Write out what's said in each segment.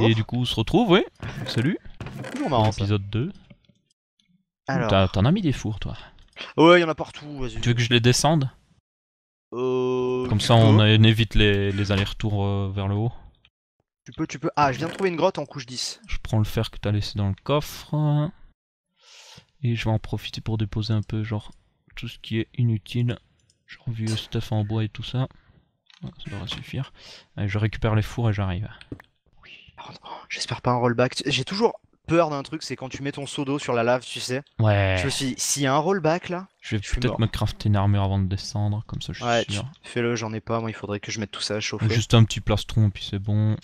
Et du coup, on se retrouve, oui. Salut. On marrant. épisode 2. Alors. T'en as, mis des fours, toi. Ouais, il y en a partout, vas-y. Tu veux que je les descende euh, Comme ça, on, évite les, allers-retours euh, vers le haut. Tu peux, tu peux. Ah, je viens de trouver une grotte en couche 10. Je prends le fer que t'as laissé dans le coffre. Et je vais en profiter pour déposer un peu, genre, tout ce qui est inutile. Genre vieux stuff en bois et tout ça. Ah, ça devrait suffire. Allez, je récupère les fours et j'arrive. Oh, j'espère pas un rollback. J'ai toujours peur d'un truc, c'est quand tu mets ton seau d'eau sur la lave, tu sais. Ouais. Je me suis dit, s'il y a un rollback là. Je vais peut-être me crafter une armure avant de descendre, comme ça je suis ouais, sûr. Fais-le, j'en ai pas, moi il faudrait que je mette tout ça à chauffer. Juste un petit plastron, et puis c'est bon.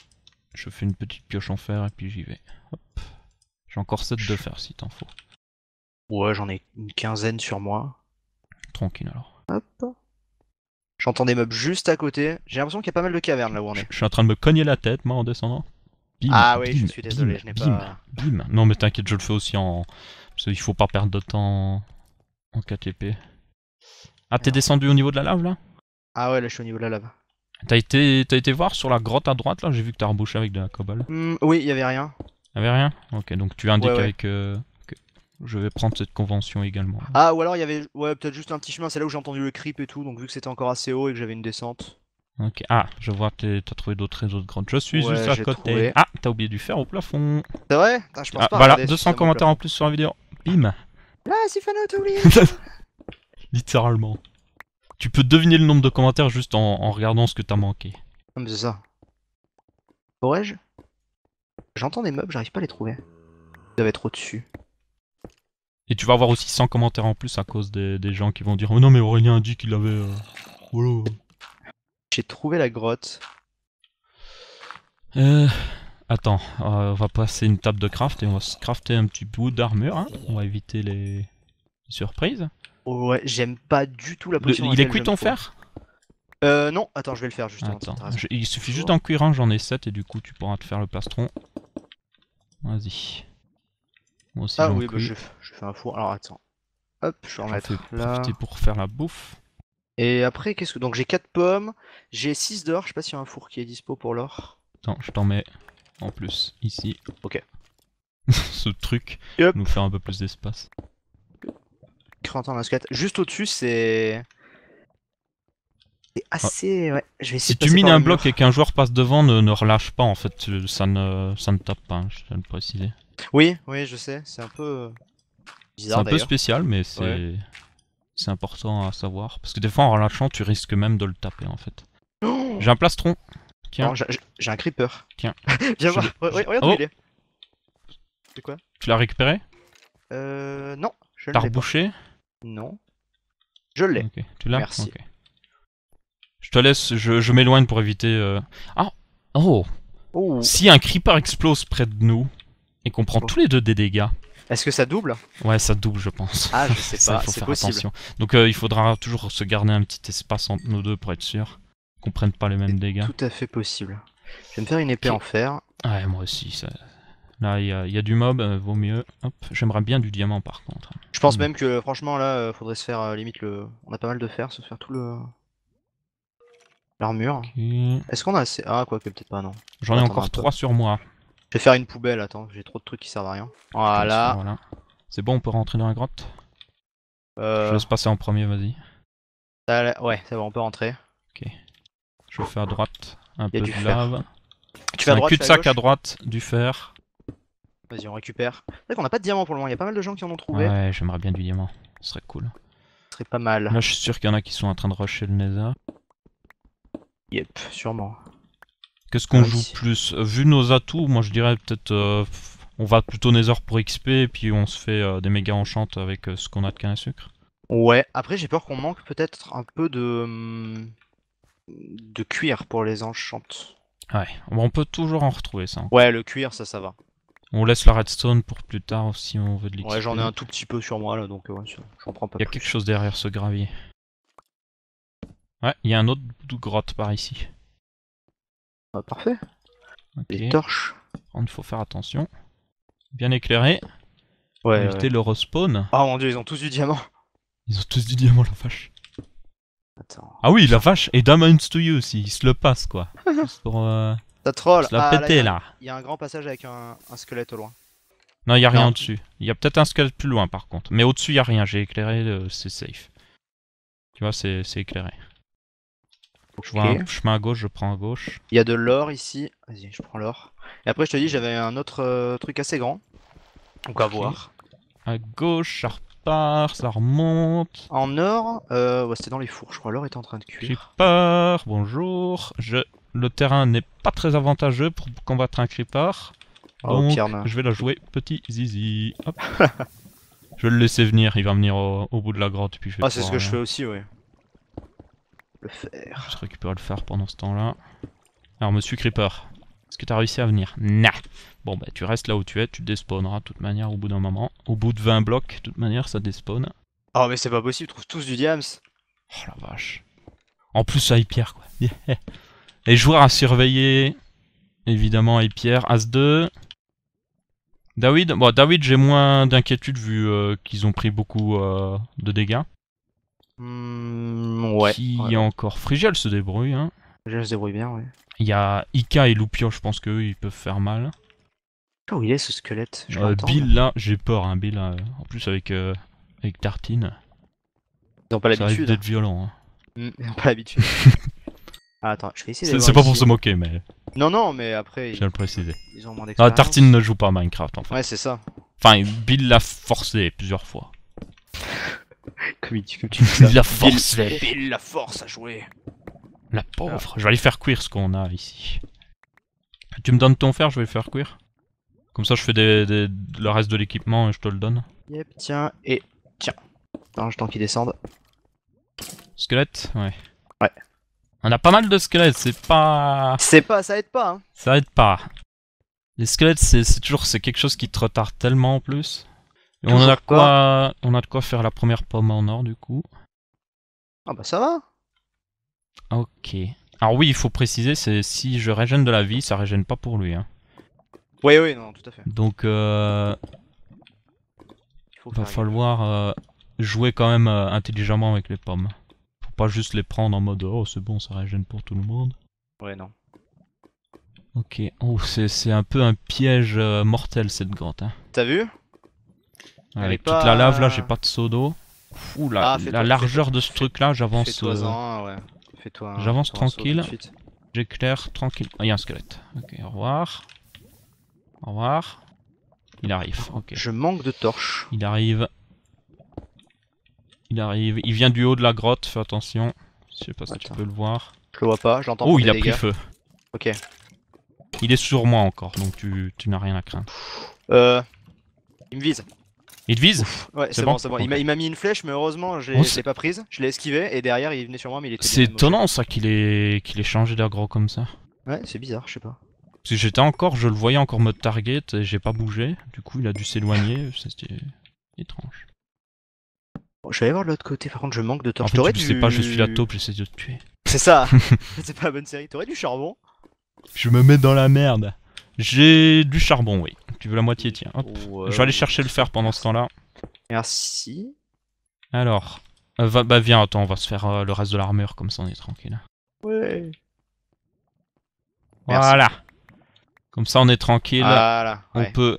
Je fais une petite pioche en fer, et puis j'y vais. Hop. J'ai encore 7 de fer si t'en faut. Ouais, j'en ai une quinzaine sur moi. Tranquille alors. Hop. J'entends des mobs juste à côté. J'ai l'impression qu'il y a pas mal de cavernes là où on est. Je suis en train de me cogner la tête, moi, en descendant ah oui, je suis désolé, je n'ai pas. Bim. Non, mais t'inquiète, je le fais aussi en. Parce qu'il faut pas perdre de temps en KTP. Ah, t'es descendu au niveau de la lave là Ah ouais, là je suis au niveau de la lave. T'as été, as été voir sur la grotte à droite là J'ai vu que t'as rebouché avec de la cobalt. Hmm, oui, il avait rien. Il Y avait rien Ok, donc tu indiques avec. Euh, je vais prendre cette convention également. Ah, ou alors il y avait ouais, peut-être juste un petit chemin, c'est là où j'ai entendu le creep et tout, donc vu que c'était encore assez haut et que j'avais une descente. Ok, Ah, je vois que t'as trouvé d'autres réseaux de grandes. Je suis juste à côté. Ah, t'as oublié du fer au plafond. C'est vrai ah, je Voilà, 200 commentaires en plus sur la vidéo. Bim Là, ah, Sifano, t'as oublié Littéralement. Tu peux deviner le nombre de commentaires juste en, regardant ce que t'as manqué. Comme ah, mais c'est ça. Pourrais-je J'entends des meubles, j'arrive pas à les trouver. Ils doivent être au-dessus. Et tu vas avoir aussi 100 commentaires en plus à cause des, gens qui vont dire oh, Non, mais Aurélien a dit qu'il avait. Euh j'ai trouvé la grotte. Euh, attends, euh, on va passer une table de craft et on va se crafter un petit bout d'armure. Hein. On va éviter les surprises. ouais, j'aime pas du tout la position. il est cuit ton fer euh, non, attends, je vais le faire juste il suffit juste d'en cuire un, j'en ai 7 et du coup tu pourras te faire le plastron. Vas-y. Moi aussi, ah oui, bah, je, fais un four. Alors attends. Hop, je vais en, mettre là. pour faire la bouffe. Et après, qu'est-ce que. Donc j'ai 4 pommes, j'ai 6 d'or, je sais pas s'il y un four qui est dispo pour l'or. Attends, je t'en mets en plus ici. Ok. Ce truc nous fait un peu plus d'espace. 30 Juste au-dessus, c'est. C'est assez. Ah. Ouais, je vais essayer si tu mines un bloc et qu'un joueur passe devant, ne, ne, relâche pas en fait, ça ne, ça ne tape pas, hein, je tiens à le préciser. Oui, oui, je sais, c'est un peu. C'est un peu spécial, mais c'est. C'est important à savoir. Parce que des fois, en relâchant, tu risques même de le taper, en fait. Oh j'ai un plastron. Tiens. J'ai un creeper. Tiens. Viens voir. Regarde où oh il est. C'est quoi Tu l'as récupéré Euh. Non. Je T'as rebouché Non. Je l'ai. Tu l'as Merci. Je te laisse, je, m'éloigne pour éviter. Euh. Ah oh. oh, Si un creeper explose près de nous et qu'on prend tous les deux des dégâts, est-ce que ça double Ouais, ça double, je pense. Ah, je sais pas, il faire possible. attention. Donc euh, il faudra toujours se garder un petit espace entre nos deux pour être sûr qu'on prenne pas les mêmes dégâts. Tout à fait possible. Je vais me faire une épée en fer. Ouais, moi aussi. Ça... Là, il y, a du mob, euh, vaut mieux. Hop, j'aimerais bien du diamant par contre. Je pense mm. même que franchement là, euh, faudrait se faire limite le. On a pas mal de fer, se faire tout le. L'armure. Est-ce qu'on a assez. Ah, quoi que peut-être pas, non. J'en ai encore 3 sur moi. Je vais faire une poubelle, attends, j'ai trop de trucs qui servent à rien. Voilà. C'est bon, on peut rentrer dans la grotte euh... Je se passer en premier, vas-y. Ouais, c'est bon, on peut rentrer. Ok. Je vais faire à droite, un peu de lave. Tu fais à un cul-de-sac à, droite, du fer. Vas-y, on récupère. C'est vrai qu'on n'a pas de diamant pour le moment, il y a pas mal de gens qui en ont trouvé. Ouais, j'aimerais bien du diamant, ce serait cool. Ce serait pas mal. Là, je suis sûr qu'il y en a qui sont en train de rusher le Nether. Yep, sûrement. Qu'est-ce qu'on ah joue plus Vu nos atouts, moi je dirais peut-être euh, on va plutôt Nether pour XP et puis on se fait euh, des méga enchantes avec euh, ce qu'on a de canne à sucre. Ouais, après j'ai peur qu'on manque peut-être un peu de de cuir pour les enchantes. Ouais, on peut toujours en retrouver ça. Hein. Ouais, le cuir ça ça va. On laisse la redstone pour plus tard si on veut de l'XP. Ouais, j'en ai un tout petit peu sur moi là donc ouais, j'en prends pas Il y a quelque chose derrière ce gravier. Ouais, il y a un autre bout grotte par ici. Ah, parfait. Les torches. Il faut faire attention. Bien éclairé. Ouais. Éviter le respawn. Oh mon dieu, ils ont tous du diamant. Ils ont tous du diamant, la vache. Ah oui, la vache. Et Diamonds to You aussi. Ils se le passent, quoi. Euh, Ça troll. la ah, là. Il y, a un grand passage avec un, squelette au loin. Non, il n'y a rien au-dessus. Il y a peut-être un squelette plus loin, par contre. Mais au-dessus, il y a rien. J'ai éclairé, euh, c'est safe. Tu vois, c'est éclairé. Je vois un chemin à gauche, je prends à gauche. Il y a de l'or ici. Vas-y, je prends l'or. Et après, je te dis, j'avais un autre euh, truc assez grand. Donc à voir. À gauche, ça repart, ça remonte. En or, euh, c'était dans les fours, je crois. L'or est en train de cuire. Creeper, bonjour. Le terrain n'est pas très avantageux pour combattre un creeper. Oh, Donc, je vais la jouer petit zizi. je vais le laisser venir, il va venir au, bout de la grotte. Puis je ah, c'est ce que je fais aussi, ouais. Le fer. Je récupère le fer pendant ce temps-là. Alors, monsieur Creeper, est-ce que t'as réussi à venir Nah Bon, bah, tu restes là où tu es, tu despawneras de toute manière au bout d'un moment. Au bout de 20 blocs, de toute manière, ça despawn. Oh, mais c'est pas possible, ils trouvent tous du diams Oh la vache. En plus, ça Pierre, quoi. Les joueurs à surveiller, évidemment, hyper, Pierre, As-2. David, bon, David j'ai moins d'inquiétude vu euh, qu'ils ont pris beaucoup euh, de dégâts. Mmh, ouais. Qui encore Frigel se débrouille. Hein. se débrouille bien, ouais. Il y a Ika et Loupio, je pense qu'eux ils peuvent faire mal. Où oh, il est ce squelette euh, Bill là, j'ai peur, hein, Bill. Hein. en plus avec, euh, avec Tartine. Ils n'ont pas l'habitude. d'être violent. Hein. Hmm, ils n'ont pas l'habitude. ah, attends, je vais essayer C'est pas pour se moquer, mais. Non, non, mais après. Je le préciser. Ils ont ah, Tartine ne joue pas à Minecraft en Ouais, c'est ça. Enfin, Bill l'a forcé plusieurs fois. la force, la force à jouer. La ah. pauvre. Je vais aller faire cuire ce qu'on a ici. Tu me donnes ton fer, je vais le faire cuire. Comme ça, je fais des, le reste de l'équipement et je te le donne. Yep, tiens, et tiens. Attends, je tente qu'il descende. Squelette Ouais. Ouais. On a pas mal de squelettes, c'est pas... C'est pas, ça aide pas, hein. Ça aide pas. Les squelettes, c'est toujours c'est quelque chose qui te retarde tellement en plus on a quoi, on a de quoi faire la première pomme en or du coup. Ah bah ça va. Ok. Alors oui, il faut préciser, c'est si je régène de la vie, ça régène pas pour lui. Hein. Oui, oui, non, tout à fait. Donc, euh, il va falloir euh, jouer quand même euh, intelligemment avec les pommes. Faut pas juste les prendre en mode oh c'est bon, ça régène pour tout le monde. Ouais, non. Ok, oh c'est un peu un piège euh, mortel cette grotte. Hein. T'as vu avec toute la lave là, j'ai euh, pas de seau d'eau. là, la, ah, largeur de ce truc là, j'avance. Euh, j'avance tranquille. J'éclaire tranquille. Ah, il un squelette. Ok, au revoir. Au revoir. Il arrive, ok. Je manque de torches. Il arrive. Il arrive. Il vient du haut de la grotte, fais attention. Je sais pas si tu peux le voir. Je le vois pas, j'entends Oh, il a pris feu. Ok. Il est sur moi encore, donc tu, tu n'as rien à craindre. Euh. Il me vise. Il vise Ouais, c'est bon, c'est bon. Il m'a mis une flèche, mais heureusement, je l'ai oh, pas prise. Je l'ai esquivé et derrière, il venait sur moi, mais il était. C'est étonnant ça qu'il est, qu'il ait changé gros comme ça. Ouais, c'est bizarre, je sais pas. Parce que j'étais encore, je le voyais encore mode target et j'ai pas bougé. Du coup, il a dû s'éloigner. C'était étrange. je vais aller voir de l'autre côté, par contre, je manque de torches. tu sais pas, je suis la taupe, j'essaie de te tuer. C'est ça C'est pas la bonne série. T'aurais du charbon Je me mets dans la merde. J'ai du charbon, oui tu veux la moitié, tiens. Je vais aller chercher le fer pendant ce temps-là. Merci. Alors, euh, va, bah viens, attends, on va se faire euh, le reste de l'armure, comme ça on est tranquille. Ouais. Voilà. Comme ça on est tranquille. on peut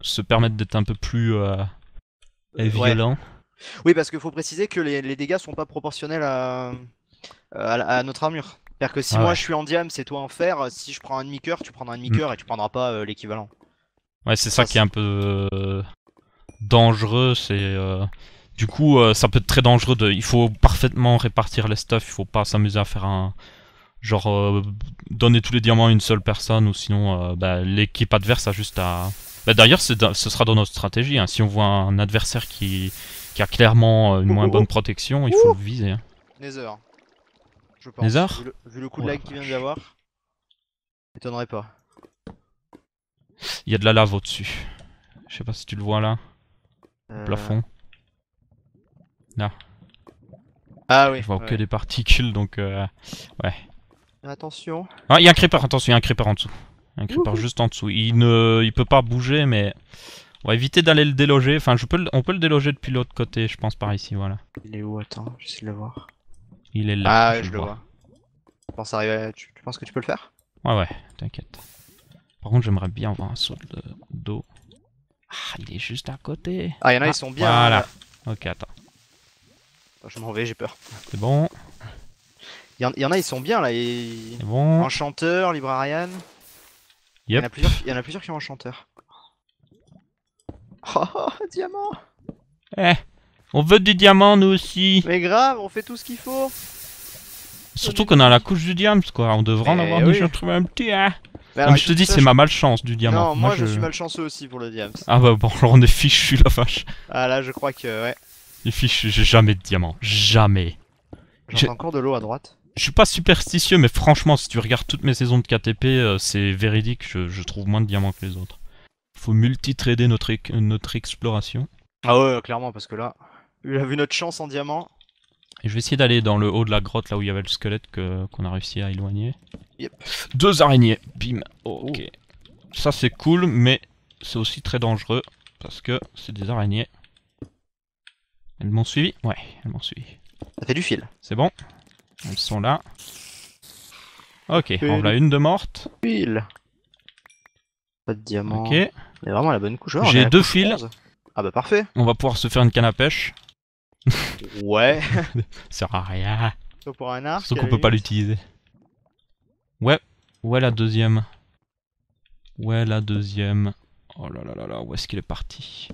se permettre d'être un peu plus euh, violent. Oui, parce qu'il faut préciser que les, dégâts sont pas proportionnels à, notre armure. C'est-à-dire que si ah moi je suis en diam, c'est toi en fer. Si je prends un demi-coeur, tu prendras un demi-coeur mm. et tu prendras pas l'équivalent. Ouais, c'est ça, qui est un peu euh, dangereux. C'est euh, du coup, ça peut être très dangereux. De, il faut parfaitement répartir les stuff, Il faut pas s'amuser à faire un genre euh, donner tous les diamants à une seule personne ou sinon bah, l'équipe adverse a juste à. Bah, d'ailleurs, ce sera dans notre stratégie. Hein. Si on voit un adversaire qui, a clairement une moins bonne protection, il faut le viser. Hein. Nether, je Nether vu, le, coup de lag qu'il vient d'y avoir, pas. Il y a de la lave au-dessus. Je sais pas si tu le vois là. Au euh. plafond. Là. Ah oui. Je vois que des particules donc euh, ouais. Attention. Ah, il y a un creeper, attention, il y a un creeper en dessous. Un creeper juste en dessous. Il ne il peut pas bouger mais on va éviter d'aller le déloger. Enfin, je peux on peut le déloger depuis l'autre côté, je pense par ici, voilà. Il est où Attends, Je de le voir. Il est là. Ah, je, je le vois. tu penses que tu peux le faire Ouais, ouais, t'inquiète. Par contre, j'aimerais bien avoir un saut de dos. Ah, il est juste à côté. Ah, il y en a, ils ah, sont bien. Voilà. Hein. Ok, attends. Oh, je m'en vais, j'ai peur. C'est bon. Il y, en a, ils sont bien là. C'est bon. Enchanteur, Librarian. Yep. Il, y en a plusieurs, qui ont enchanteur. Oh, diamant Eh On veut des diamants, nous aussi Mais grave, on fait tout ce qu'il faut Surtout qu'on a la couche du diamant quoi, on devrait en eh avoir oui. déjà trouvé un petit hein bah, je te dis, c'est ma malchance du diamant. Non, moi, moi je... suis malchanceux aussi pour le diamant. Ah bah bon, alors on est fichu la vache. Ah là, je crois que ouais. Les j'ai jamais de diamant, jamais. J'ai encore de l'eau à droite. Je suis pas superstitieux, mais franchement, si tu regardes toutes mes saisons de KTP, euh, c'est véridique, je, je, trouve moins de diamants que les autres. Faut multitrader notre, notre exploration. Ah ouais, clairement, parce que là, il a vu notre chance en diamant. Et je vais essayer d'aller dans le haut de la grotte, là où il y avait le squelette qu'on a réussi à éloigner. Yep. Deux araignées. Oh, ok. Ça c'est cool, mais c'est aussi très dangereux. Parce que c'est des araignées. Elles m'ont suivi Ouais, elles m'ont suivi. Ça fait du fil. C'est bon. Elles sont là. Ok, on on a une de morte. Fil. Pas de diamant. Ok. vraiment la bonne couche. J'ai deux fils. Ah bah parfait. On va pouvoir se faire une canne à pêche. ouais. ça sert à rien. pour un arc. Sauf qu'on peut pas l'utiliser. Ouais, où est la deuxième Où est la deuxième Oh là là là là, où est-ce qu'il est parti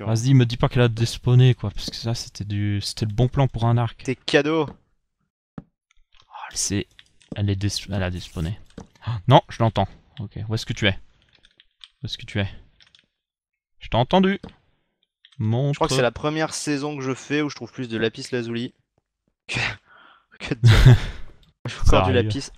Vas-y, me dis pas qu'elle a despawné quoi, parce que ça c'était du, c'était le bon plan pour un arc. T'es cadeau. Oh, ah, elle est... elle est, elle a despawné. Ah, non, je l'entends. Ok, où est-ce que tu es Où est-ce que tu es Je t'ai entendu. Je crois que c'est la première saison que je fais où je trouve plus de lapis lazuli que, que de... encore du lapis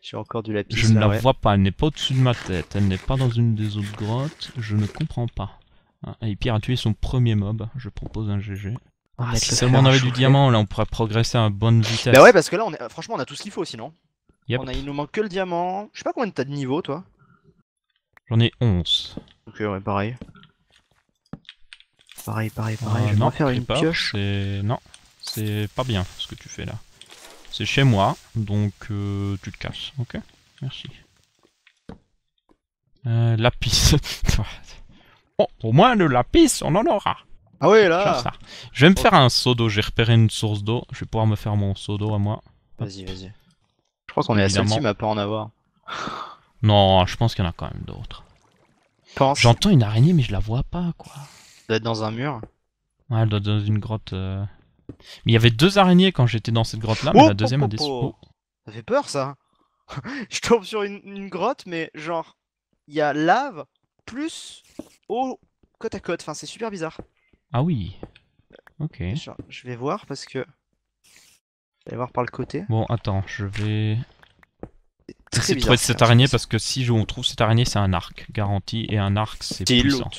j'ai encore du lapis. Je ne la vois pas, elle n'est pas au-dessus de ma tête, elle n'est pas dans une des autres grottes, je ne comprends pas. Ah, et Pierre a tué son premier mob, je propose un GG. Ah, si seulement on avait du diamant, là on pourrait progresser à bonne vitesse. Bah ouais, parce que là on franchement on a tout ce qu'il faut sinon. Il nous manque que le diamant. Je sais pas combien t'as de niveau toi J'en ai 11. Ok, ouais, pareil. Pareil, pareil, pareil. Ah, je vais faire une pioche. Non, c'est pas bien ce que tu fais là. C'est chez moi, donc euh, tu te casses, ok Merci. Euh, lapis. Oh, au moins le lapis, on en aura. Ah ouais, là Je vais me faire un seau d'eau, j'ai repéré une source d'eau, je vais pouvoir me faire mon seau d'eau à moi. Vas-y, vas-y. Je crois qu'on est assez mais team pas en avoir. Non, je pense qu'il y en a quand même d'autres. J'entends une araignée mais je la vois pas, quoi. Elle doit être dans un mur. Ouais, elle doit être dans une grotte... Euh, mais il y avait deux araignées quand j'étais dans cette grotte-là, mais oh, la deuxième a oh, oh, déçu. Oh. Ça fait peur, ça. je tombe sur une, grotte, mais genre, il y a lave plus eau côte à côte. Enfin, c'est super bizarre. Ah oui. Ok. Je vais voir parce que. Je vais voir par le côté. Bon, attends, je vais. Très trouver cette araignée parce que si on trouve cette araignée, c'est un arc, garanti. Et un arc, c'est puissant.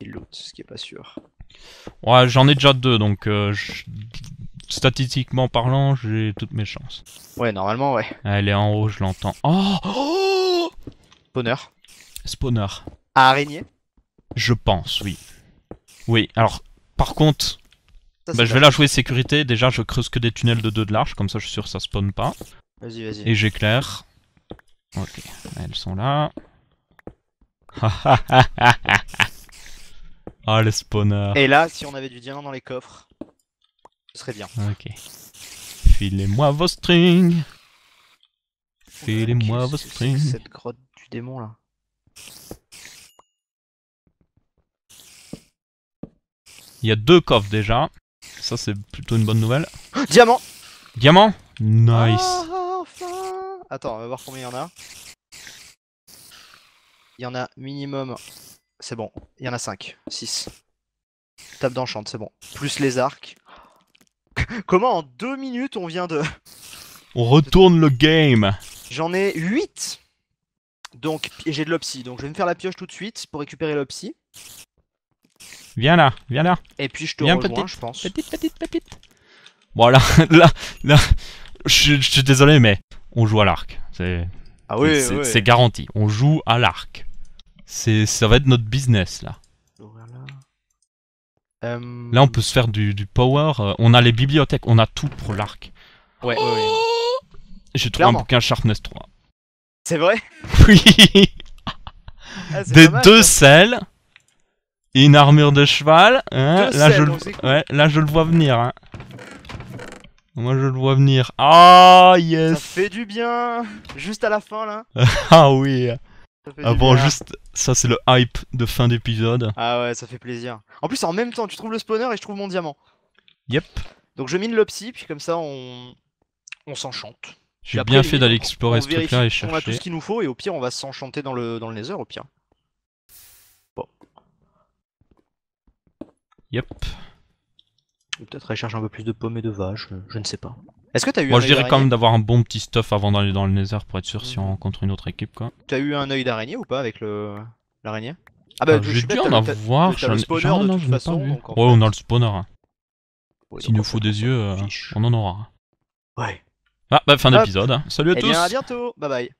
C'est l'autre, ce qui est pas sûr. Ouais, j'en ai déjà deux, donc euh, statistiquement parlant, j'ai toutes mes chances. Ouais, normalement, ouais. Elle est en haut, je l'entends. Oh, Spawner. Spawner. À araignée Je pense, oui. Oui, alors, par contre, bah, je vais la jouer sécurité. Déjà, je creuse que des tunnels de 2 de large, comme ça je suis sûr que ça spawn pas. Vas-y, vas-y. Et j'éclaire. Ok, elles sont là. Ah, les spawners. Et là, si on avait du diamant dans les coffres, ce serait bien. Ok. Filez-moi vos strings. Filez-moi vos strings. Cette grotte du démon là. Il y a deux coffres déjà. Ça, c'est plutôt une bonne nouvelle. Oh, diamant Diamant Nice. Ah, Attends, on va voir combien il y en a. Il y en a minimum c'est bon, il y en a 5, 6. Table d'enchant, c'est bon. Plus les arcs. Comment en 2 minutes on vient de. On retourne le game J'en ai 8 Donc, j'ai de l'opsy. Donc je vais me faire la pioche tout de suite pour récupérer l'opsy. Viens là, viens là. Et puis je te rejoins, je pense. Bon là, là, je, suis désolé, mais on joue à l'arc. C'est ah oui, C'est garanti. On joue à l'arc. C'est, ça va être notre business là. Euh, là, on peut se faire du, du, power. Euh, on a les bibliothèques, on a tout pour l'arc. Ouais, ouais, J'ai trouvé un bouquin Sharpness 3. C'est vrai Oui ah, Des deux selles une armure de cheval. Hein. là, je ouais, là, je le vois venir. Hein. Moi, je le vois venir. Ah, yes Ça fait du bien Juste à la fin, là. ah oui bon juste, ça c'est le hype de fin d'épisode. Ah ouais, ça fait plaisir. En plus, en même temps, tu trouves le spawner et je trouve mon diamant. Yep. Donc je mine le psy, puis comme ça on, on s'enchante. J'ai bien fait d'aller explorer ce truc-là et chercher. On a tout ce qu'il nous faut et au pire on va s'enchanter dans le, dans le nether au pire. Bon. Yep. Peut-être aller chercher un peu plus de pommes et de vaches, euh, je ne sais pas. Est-ce que t'as eu Moi, je dirais quand même d'avoir un bon petit stuff avant d'aller dans le Nether pour être sûr si on mhm. rencontre une autre équipe, quoi. T'as eu un œil d'araignée ou pas avec le l'araignée Ah bah, euh, j'ai dû en avoir. T'as le spawner de toute façon. ouais, on a le spawner. S'il nous faut des yeux, euh, on en aura. Ouais. Ah bah fin d'épisode. Salut à tous. Eh bien, à bientôt. Bye bye.